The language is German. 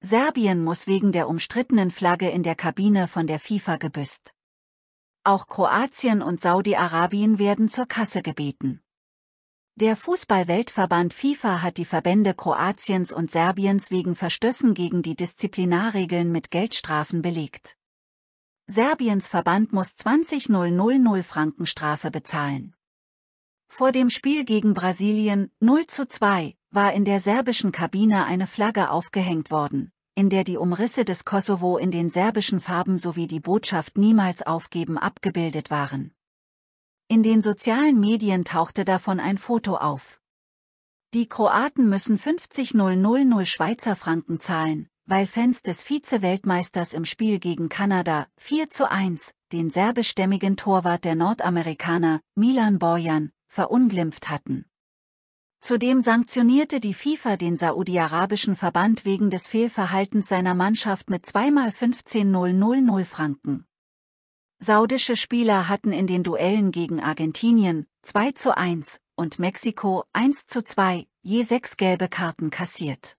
Serbien muss wegen der umstrittenen Flagge in der Kabine von der FIFA gebüßt. Auch Kroatien und Saudi-Arabien werden zur Kasse gebeten. Der Fußballweltverband FIFA hat die Verbände Kroatiens und Serbiens wegen Verstößen gegen die Disziplinarregeln mit Geldstrafen belegt. Serbiens Verband muss 20.000 Franken Strafe bezahlen. Vor dem Spiel gegen Brasilien 0 zu 2 war in der serbischen Kabine eine Flagge aufgehängt worden, in der die Umrisse des Kosovo in den serbischen Farben sowie die Botschaft niemals aufgeben abgebildet waren. In den sozialen Medien tauchte davon ein Foto auf. Die Kroaten müssen 50 000 Schweizer Franken zahlen, weil Fans des Vize-Weltmeisters im Spiel gegen Kanada 4 zu 1 den serbischstämmigen Torwart der Nordamerikaner, Milan Borjan, verunglimpft hatten. Zudem sanktionierte die FIFA den saudi-arabischen Verband wegen des Fehlverhaltens seiner Mannschaft mit 2 zweimal 15.000 Franken. Saudische Spieler hatten in den Duellen gegen Argentinien 2 zu 1 und Mexiko 1 zu 2 je sechs gelbe Karten kassiert.